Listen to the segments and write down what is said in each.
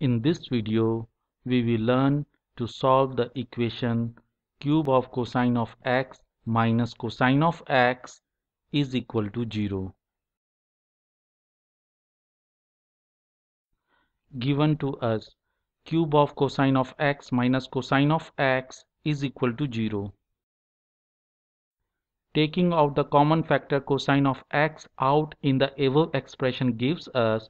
In this video, we will learn to solve the equation cube of cosine of x minus cosine of x is equal to 0. Given to us, cube of cosine of x minus cosine of x is equal to 0. Taking out the common factor cosine of x out in the above expression gives us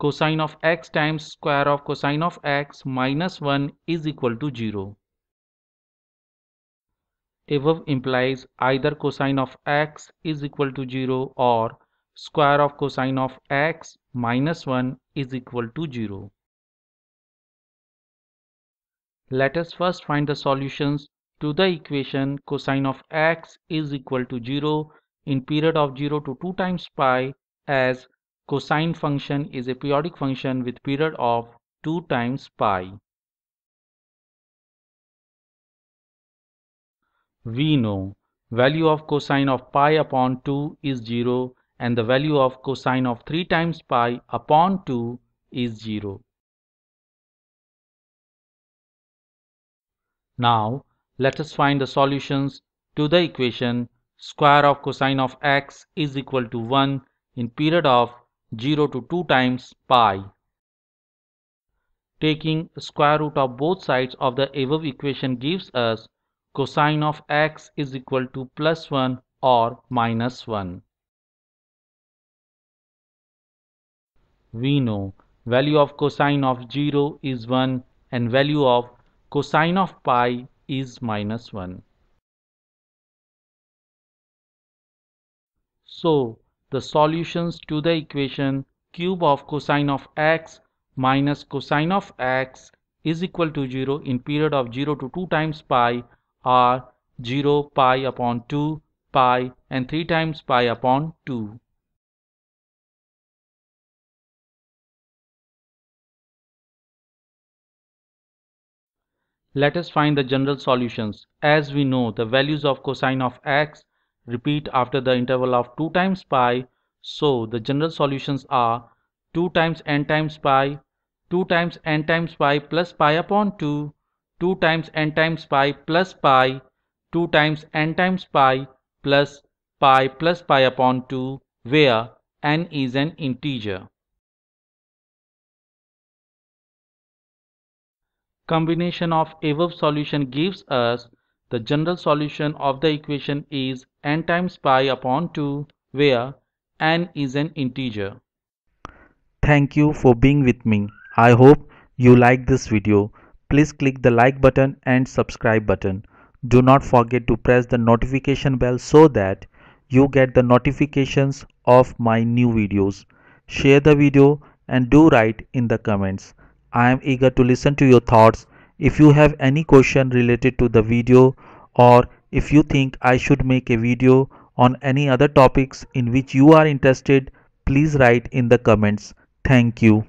cosine of x times square of cosine of x minus 1 is equal to 0. Above implies either cosine of x is equal to 0 or square of cosine of x minus 1 is equal to 0. Let us first find the solutions to the equation cosine of x is equal to 0 in period of 0 to 2 times pi as Cosine function is a periodic function with period of 2 times pi. We know value of cosine of pi upon 2 is 0 and the value of cosine of 3 times pi upon 2 is 0. Now let us find the solutions to the equation square of cosine of x is equal to 1 in period of 0 to 2 times pi. Taking square root of both sides of the above equation gives us cosine of x is equal to plus 1 or minus 1. We know value of cosine of 0 is 1 and value of cosine of pi is minus 1. So, the solutions to the equation cube of cosine of x minus cosine of x is equal to 0 in period of 0 to 2 times pi are 0 pi upon 2 pi and 3 times pi upon 2. Let us find the general solutions. As we know, the values of cosine of x Repeat after the interval of 2 times pi. So the general solutions are 2 times n times pi, 2 times n times pi plus pi upon 2, 2 times n times pi plus pi, 2 times n times pi plus pi plus pi upon 2 where n is an integer. Combination of above solution gives us the general solution of the equation is n times pi upon 2 where n is an integer. Thank you for being with me. I hope you like this video. Please click the like button and subscribe button. Do not forget to press the notification bell so that you get the notifications of my new videos. Share the video and do write in the comments. I am eager to listen to your thoughts if you have any question related to the video or if you think I should make a video on any other topics in which you are interested, please write in the comments. Thank you.